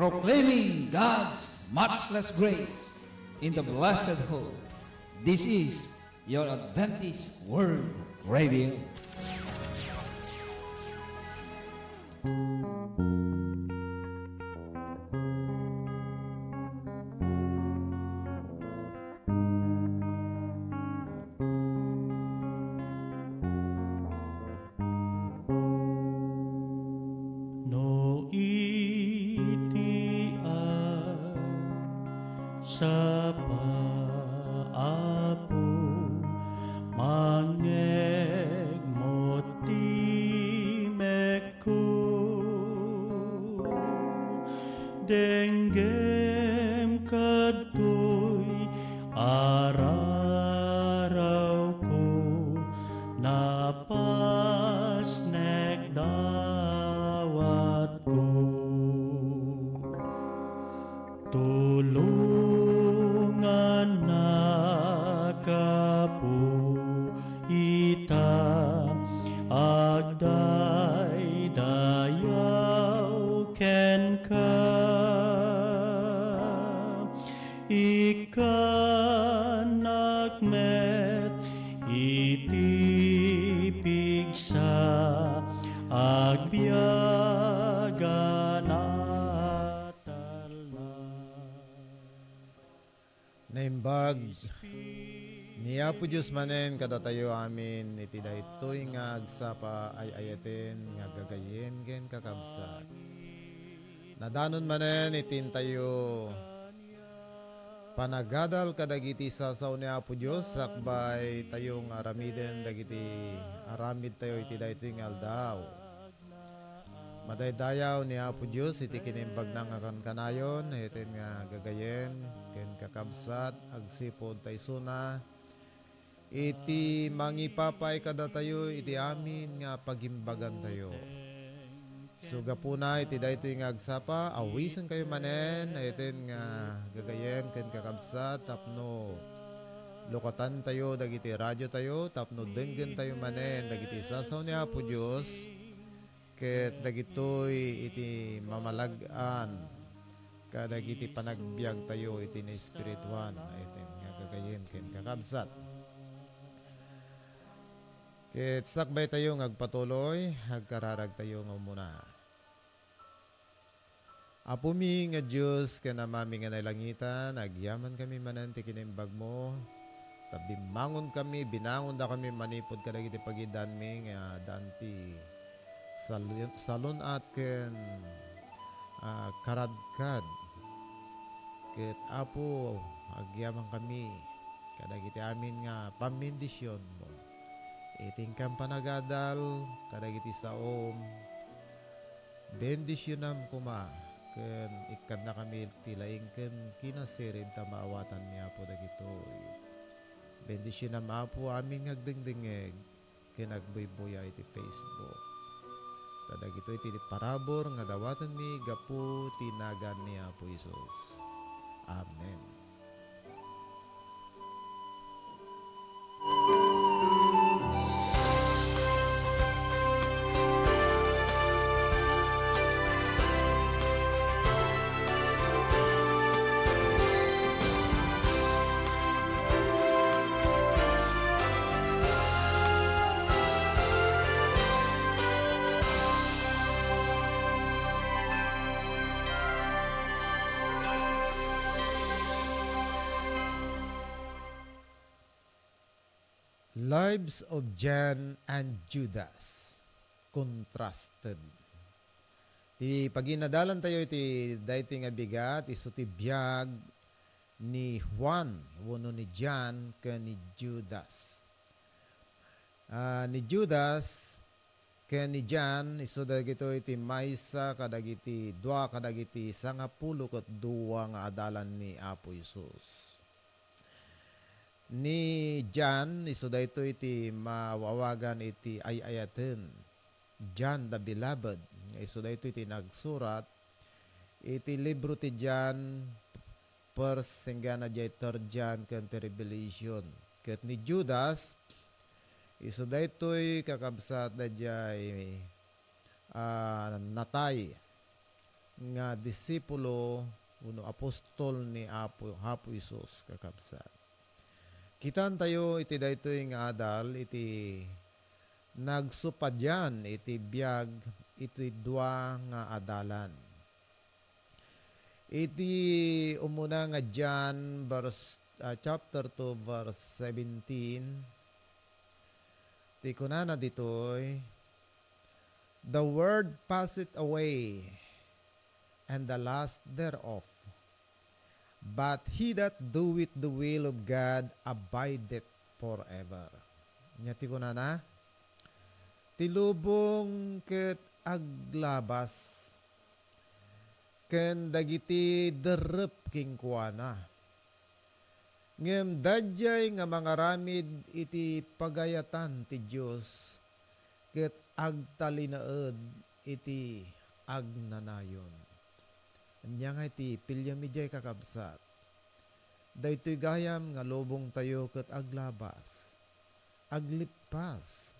proclaiming God's matchless grace in the blessed hope. This is your Adventist World Radio. Bapa aku ka ikanak itipig sa agbiagan at Naimbag, niya po Diyos manen kada tayo amin iti daytoy nga agsapa ay ayaten nga gagayen gen kakabsat Nadanon manen eh, itintayo panagadal kadagiti sasaw ni Apo Dios sakbay tayong aramiden dagiti aramid tayo iti dayto aldaw. Madaydayaw ni Apo Dios iti kinimbag nang akan kanayon iten nga gagayen ken kakabsat agsipod taysuna iti mangipapay kada tayo iti amin nga pagimbagan tayo. Suga po na iti dayto nga agsapa awisan kayo manen ayten nga gagayen ken kakabsa tapno lokatan tayo dagiti radyo tayo tapno denggen tayo manen dagiti sasaw ni Apo Dios ket dagitoy iti mamalagan kadagiti panagbiag tayo iti ni espirituan ayten nga gagayen ken kakabsat Ket sakbay tayo ngagpatuloy, Hagkararag tayo ng muna. Apumi nga Diyos, kanamami nga nalangitan, agyaman kami mananti kinimbag mo. Tabimangon kami, binangon da kami, manipod ka lagi pagidan mi nga danti. Salon, at ken uh, karadkad. Ket apo, agyaman kami. Kadagiti amin nga pamindisyon mo. Itingkang panagadal, kadagiti sa om. Bendisyon nam kuma ken ikan na kami tilaing ken kinasirin tamaawatan niya po dagitoy. Eh. Bendisyon na maapo amin ngagdingdingeg kinagbuybuya iti Facebook. Tadag ito iti parabor nga dawatan ni gapu tinagan niya po Isus. Amen. lives of John and Judas contrasted. Ti paginadalan tayo iti daiti nga bigat iso ti biyag ni Juan wano ni John ken ni Judas. Uh, ni Judas ken ni John iso dagito iti maysa kadagiti dua kadagiti sangapulo ket dua nga adalan ni Apo Hesus ni John iso dayto iti mawawagan iti ayayaten John the Beloved iso dayto iti nagsurat iti libro ti John first singgana jay third John ken Revelation ket ni Judas iso daytoy kakabsat na jay uh, natay nga disipulo uno apostol ni Apo Hapo Isus kakabsat Kitan tayo iti daytoy nga adal iti nagsupadyan iti biyag iti dua nga adalan. Iti umuna nga dyan verse, uh, chapter 2 verse 17 Ti kunana ditoy The word passeth away and the last thereof But he that doeth the will of God abideth forever. Nyati ko na na. Tilubong ket aglabas ken dagiti derep king kuana. Ngem dadjay nga mga ramid iti pagayatan ti Dios ket agtalinaed iti agnanayon iti Nyangiti pilyamidjay kakabsat. Daytoy gayam nga lobong tayo ket aglabas. Aglipas.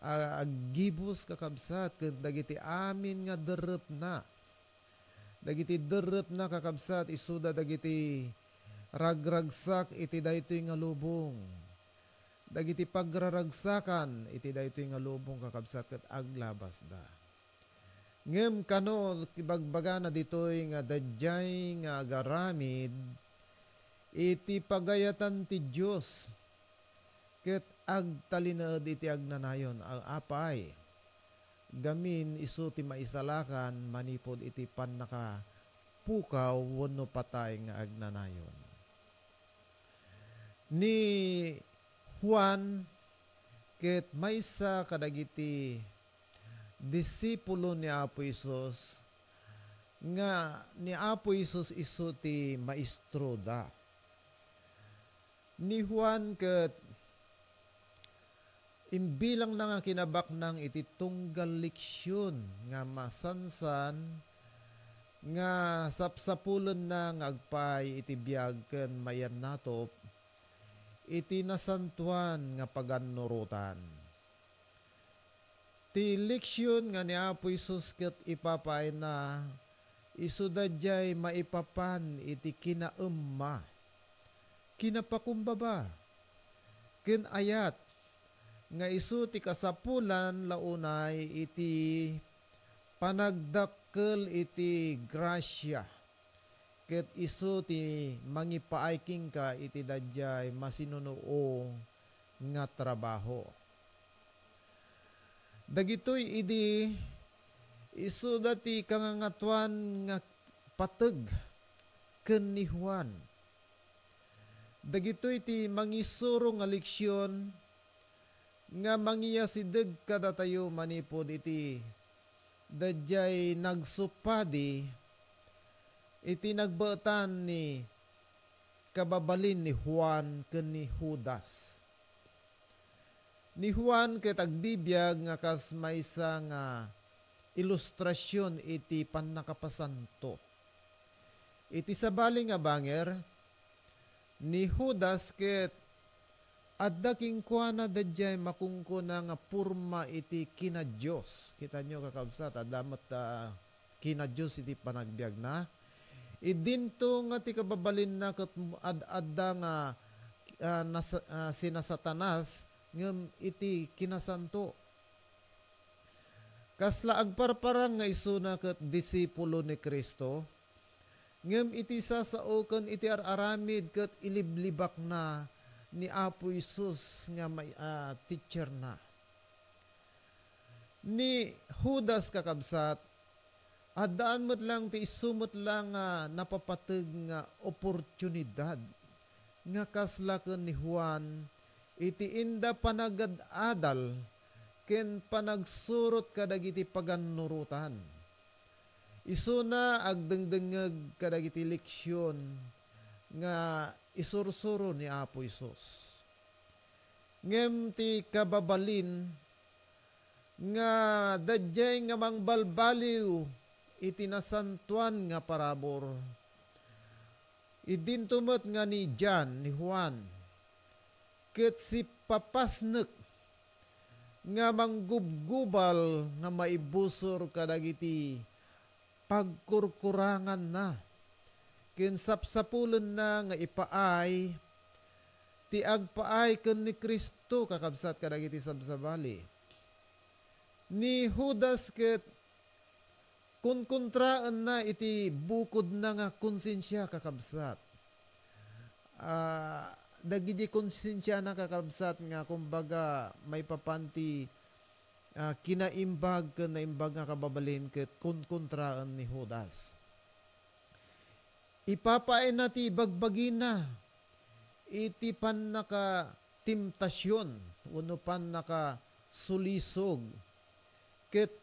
Aggibos kakabsat ket dagiti amin nga derep na. Dagiti derep na kakabsat isuda dagiti ragragsak iti daytoy nga lubong dagiti pagraragsakan iti daytoy nga lubong kakabsat ket aglabas da ngem kano kibagbaga na ditoy nga dadjay nga agaramid iti pagayatan ti Dios ket agtalinod iti agnanayon apay gamin isu ti maisalakan manipod iti pannaka pukaw wenno patay nga agnanayon ni Juan ket maysa kadagiti disipulo ni Apo Isos nga ni Apo Isos iso ti maestro da. Ni Juan ket imbilang na nga kinabak ng iti tunggal leksyon nga masansan nga sapsapulan na nga agpay iti biyag ken mayan natop iti nasantuan nga paganurutan ti leksyon nga ni Apo Isus ket ipapay na isudadjay maipapan iti kinaemma kinapakumbaba ken ayat nga isu ti kasapulan launay iti panagdakkel iti grasya ket isu ti mangipaayking ka iti dadjay masinunoo nga trabaho Dagitoy idi isu dati kangangatuan nga pateg ken ni Juan. Dagitoy ti mangisuro nga leksyon nga mangiyasideg kada tayo manipod iti dajay nagsupadi iti nagbaetan ni kababalin ni Juan ken ni Judas ni Juan ket agbibyag nga kas maysa nga ilustrasyon iti pannakapasanto. Iti sabali nga banger ni Judas ket adda kingkuana dadjay makungko na nga purma iti kina Dios. Kita nyo kakabsat adamat uh, ah, kina Dios iti panagbiag na. Idinto nga ti kababalin na kat adda nga uh, nasa, uh, ah, sinasatanas ngem iti kinasanto. Kasla agparparang nga isuna ket disipulo ni Kristo, ngem iti sasaoken iti ar-aramid ket iliblibak na ni Apo Isus nga may uh, teacher na. Ni Judas kakabsat, adaan mo't lang ti isumot lang uh, napapateg nga oportunidad nga kaslaken ni Juan iti inda panagadadal ken panagsurot kadagiti paganurutan. Isuna agdengdengeg kadagiti leksyon nga isursuro ni Apo Isus. Ngem ti kababalin nga dadjay nga mangbalbaliw itinasantuan nga parabor. Idintumot nga ni John, ni Juan, ket si papasnek nga manggubgubal nga maibusor kadagiti pagkurkurangan na ken sapsapulen na nga ipaay ti agpaay ken ni Kristo kakabsat kadagiti sabsabali ni Judas ket kunkontraan na iti bukod na nga konsensya kakabsat uh, dagiti konsensya na kakabsat nga kumbaga may papanti uh, kinaimbag na imbag nga kababalin ket kontraan ni Judas. Ipapain na ti iti pan naka timtasyon uno pan naka sulisog ket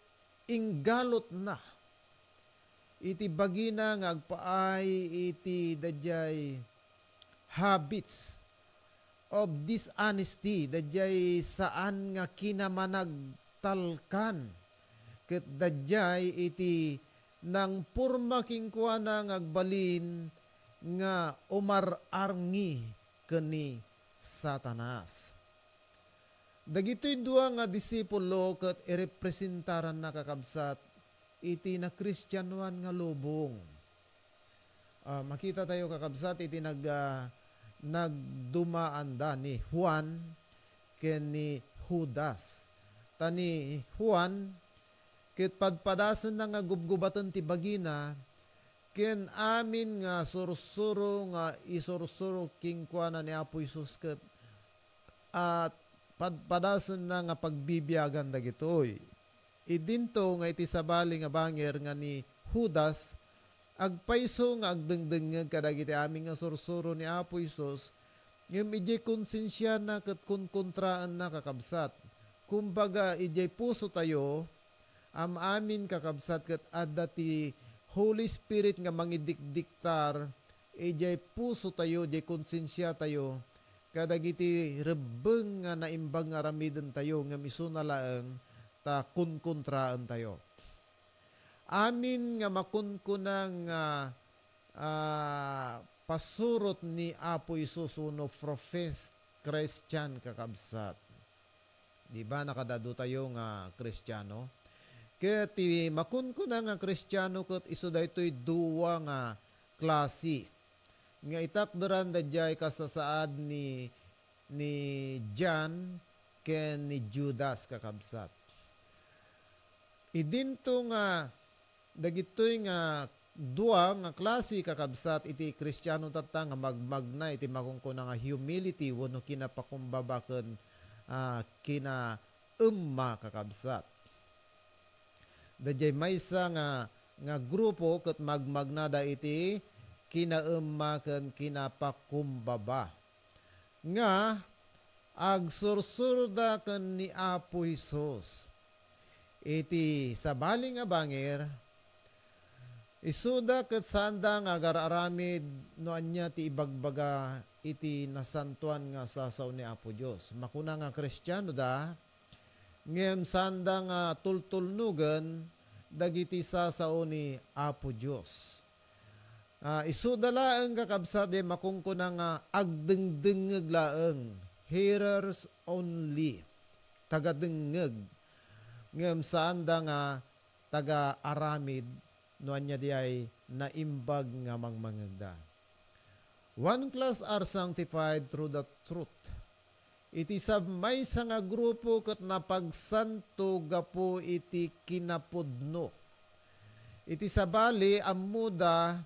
inggalot na iti bagina nga agpaay iti dayjay habits of dishonesty dajay saan nga kinamanagtalkan ket dajay iti nang purma kingkuana nga agbalin nga umararngi kani Satanas. Dagitoy dua nga disipulo ket irepresentaran nakakabsat iti na Kristiyanuan nga lubong. Uh, makita tayo kakabsat iti nag uh, nagdumaan da ni Juan ken ni Judas. Tani Juan ket padpadasan na nga gubgubatan ti bagina ken amin nga sursuro nga isursuro king kuana ni Apo Isus ket at padpadasan na nga pagbibiyagan dagitoy. Idinto nga iti sabali nga banger nga ni Judas agpayso nga agdengdeng nga kadagiti amin nga sursuro ni Apo Isos, yung ijay konsensya na kat kunkontraan na kakabsat. Kumbaga, ijay puso tayo, am amin kakabsat kat adati Holy Spirit nga mangidikdiktar, ijay puso tayo, ijay konsensya tayo, kadagiti rebeng nga naimbang nga tayo, nga miso na laang, ta kontraan tayo amin nga makun ko ng uh, ah, uh, ah, pasurot ni Apo Isus uno professed Christian kakabsat. Di ba nakadado tayo nga Kristiyano? Kaya ti makun ko na nga Kristiyano kat iso da ito'y duwa nga klase. Nga itakderan da jay kasasaad ni ni John ken ni Judas kakabsat. Idinto nga dagitoy nga dua nga klase kakabsat iti Kristiyano tatta nga magmagna iti makungkuna nga humility wenno kinapakumbabaken uh, ah, kina umma kakabsat. Dajay maysa nga nga grupo ket magmagna da iti kinaumma ken kinapakumbaba. Nga agsursurda ken ni Apo Hesus iti sabaling nga bangir Isuda ket sanda nga agararamid no anya ti ibagbaga iti nasantuan nga sasaw ni Apo Dios. Makuna nga Kristiyano da ngem sanda nga tultulnugan dagiti sasaw ni Apo Dios. Uh, isuda laeng kakabsa de makungko nga agdengdengeg laeng hearers only tagadengeg ngem sanda nga taga aramid no anya di ay naimbag nga mangmangagda. One class are sanctified through the truth. Iti sabmay sa nga grupo kat napagsanto gapo iti kinapudno. Iti sabali amuda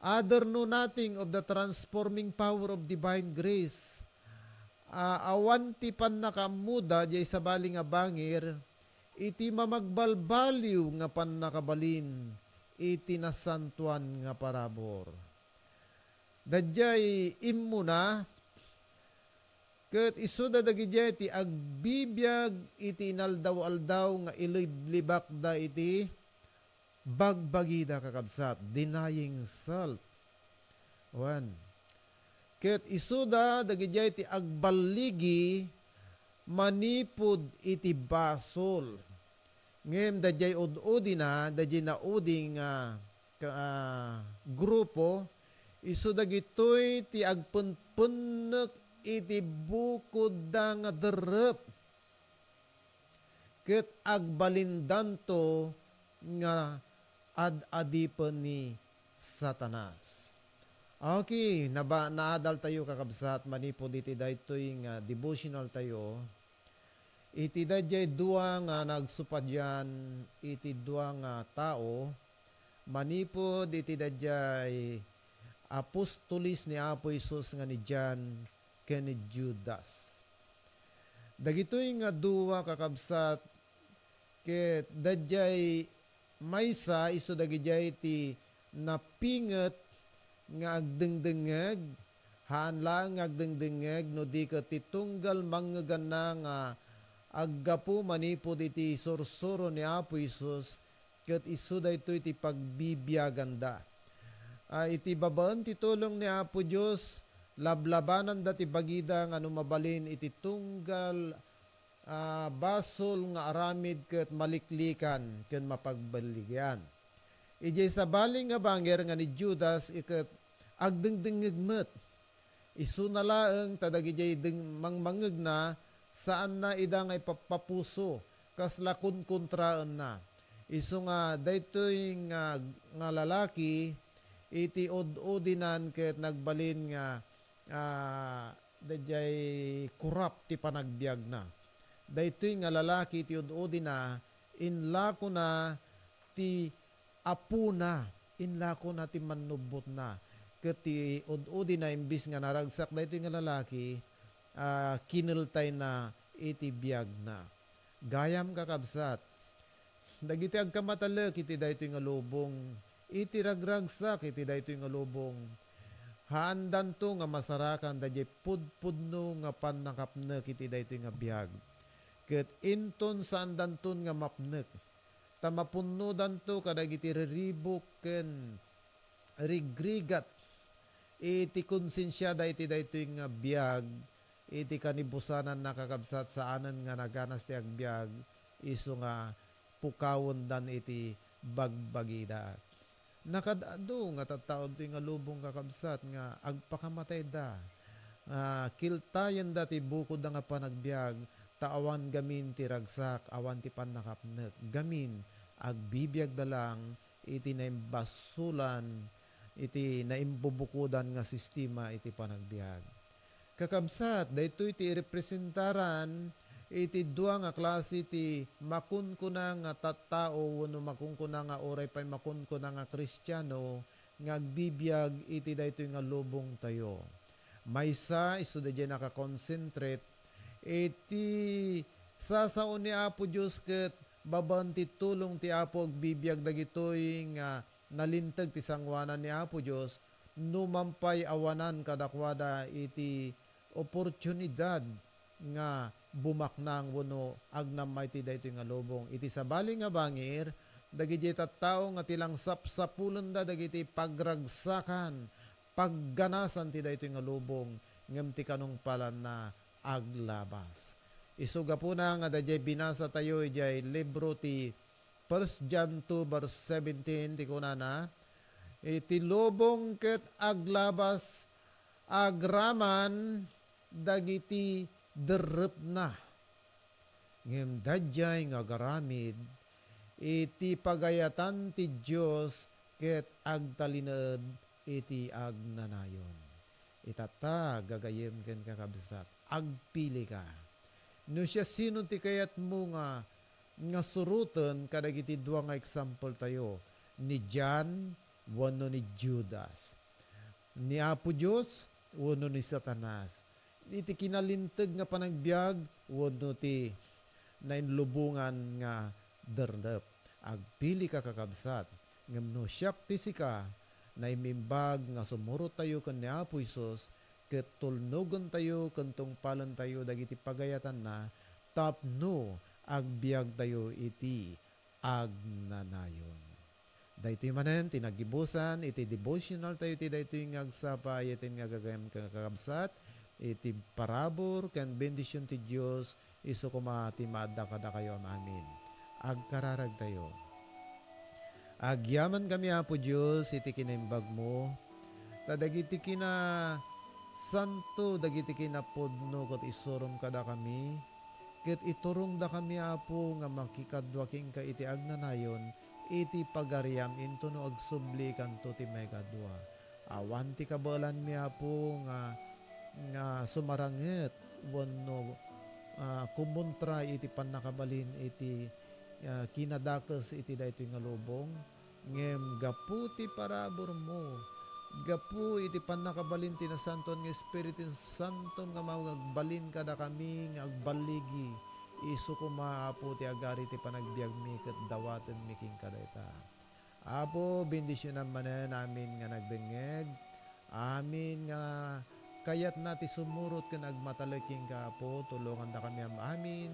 other no nothing of the transforming power of divine grace. Uh, awan ti pan nakamuda jay sabali nga bangir iti mamagbalbaliw nga pannakabalin, iti nasantuan nga parabor. Dadjay na ket isuda dagiti ti agbibiyag iti inaldaw-aldaw nga iliblibak da iti bagbagida kakabsat, denying salt. One. Ket isuda dagiti agballigi manipud iti basol ngayon, dadyay ududi na, dadyay na uding uh, ah, uh, ah, grupo, iso dagitoy ti agpunpunnak iti bukod da nga derup. Ket agbalindanto nga ad-adipan ni Satanas. Okay, naba, naadal tayo kakabsat, manipod iti daytoy nga devotional tayo, Iti dadjay dua nga nagsupadyan iti dua nga tao manipod iti dadjay apostolis ni Apo Isus nga ni John ken Judas. Dagitoy nga duwa kakabsat ket dadjay maysa iso dagijay ti napinget nga agdengdengeg hanla nga agdengdengeg no di ka titunggal mangagana nga aggapu manipod iti sorsoro ni Apo Isus ket isu daytoy iti pagbibiyaganda. Uh, iti babaan ti tulong ni Apo Dios lablabanan da ti bagida nga numabalin iti tunggal uh, basol nga aramid ket maliklikan ken mapagbaligyan. Ijay sa baling nga banger nga ni Judas iket agdengdengigmet. Isu nalaeng tadag ijay na saan na ida ay papapuso kasla kun kontraan na. Iso nga daytoy nga, nga lalaki iti ud-udinan ket nagbalin nga uh, dayjay kurap ti panagbiag na. Daytoy nga lalaki iti od-odina inlako na ti apu na inlako na ti mannubot na ket ti ud-udina imbis nga naragsak daytoy nga lalaki uh, ah, kinultay na iti na. Gayam kakabsat. Dagiti agkamatalek iti daytoy nga lubong. Iti ragragsak iti daytoy nga lubong. Haandan to nga masarakan dadya pudpudno nga panakapnek iti daytoy nga biyag. Ket inton sa andan nga mapnek. Tamapunno danto kadagiti riribok ken rigrigat iti konsensya da iti daytoy nga biyag iti kanibusanan nakakabsat sa anan nga naganas ti agbyag iso nga pukawon dan iti bagbagida. Nakadado nga tattaon ti nga lubong kakabsat nga agpakamatay da. Uh, kiltayan dati bukod nga panagbyag taawan gamin ti ragsak awan ti panakapnet gamin agbibiyag dalang iti naimbasulan iti naimbubukudan nga sistema iti panagbiag kakabsat daytoy ti representaran iti dua nga klase ti makun nga tattao wano makun ko nga oray pay makun ko nga kristyano ngagbibiyag iti daytoy nga lubong tayo. Maysa iso da nakakonsentrate iti sasao ni Apo Diyos ket baban ti tulong ti Apo bibiyag dagitoy nga nalintag ti sangwanan ni Apo Dios numampay awanan kadakwada iti oportunidad nga bumaknang wano agnam mighty daytoy nga lubong iti sabali nga bangir dagiti tao nga tilang sapsapulan da dagiti pagragsakan pagganasan ti daytoy nga lubong ngem ti kanong palan na aglabas isuga po na nga dayjay binasa tayo ijay libro ti 1 John 2 verse 17 ti kuna na iti lubong ket aglabas agraman dagiti derep na. Ngem dadjay nga garamid, iti pagayatan ti Dios ket agtalined iti agnanayon. Itata gagayem ken kakabsat, agpili ka. No siya sino ti kayat mo nga nga suruten kadagiti dua nga example tayo ni John wano ni Judas. Ni Apo Diyos, wano ni Satanas iti kinalinteg nga panagbiag wadno ti nainlubungan nga derdep agpili ka kakabsat ngamno siyak ti sika na imimbag nga sumuro tayo kan ni Apo Isos ket tulnogon tayo kentong palan tayo dagiti pagayatan na tapno agbiag tayo iti agnanayon. Dahito yung manen, tinagibusan, iti devotional tayo iti dahito yung agsapa, itin nga gagayam kakabsat, iti parabor ken bendisyon ti Dios isu kuma ti maadda kayo amin. Agkararag tayo. Agyaman kami Apo Dios iti kinimbag mo. Tadagiti kina santo dagiti pudno ket isurum kada kami. Ket iturong da kami Apo nga makikadwaking ka iti agnanayon iti pagariam into no agsubli kanto ti megadwa. Awan ti kabalan mi Apo nga nga sumarangit wano uh, ah, kumontra iti panakabalin iti uh, ah, kinadakas iti dayto nga lubong ngem gapu ti parabor mo gapu iti panakabalin ti nasanton nga Espiritu Santo nga mawagbalin kada kami nga agbaligi isu ko maapo ti agari ti panagbiag mi ket dawaten mi king kadayta Apo, bendisyonan manen amin nga nagdengeg, amin nga uh, Kayat nati sumurot ka nagmatalaking kapo, tulungan da kami ang amin,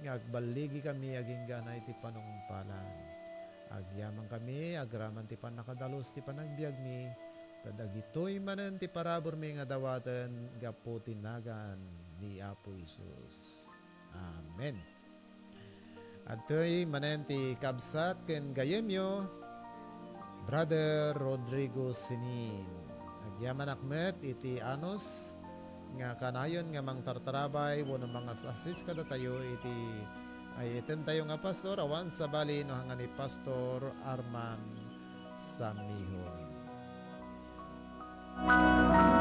ngagbaligi kami aging ganay ti panungpalan. Agyaman kami, agraman ti panakadalos ti panagbiag mi, tadagitoy manan ti parabor mi nga dawatan gapo tinagan ni Apo Isus. Amen. Atoy manan ti kabsat ken gayemyo, Brother Rodrigo Sinin. Yaman Akmet iti anos nga kanayon nga mang tartarabay wano mga sasis kada tayo iti ay iten tayo nga pastor awan sa bali no hangan ni Pastor Arman Samihon. Música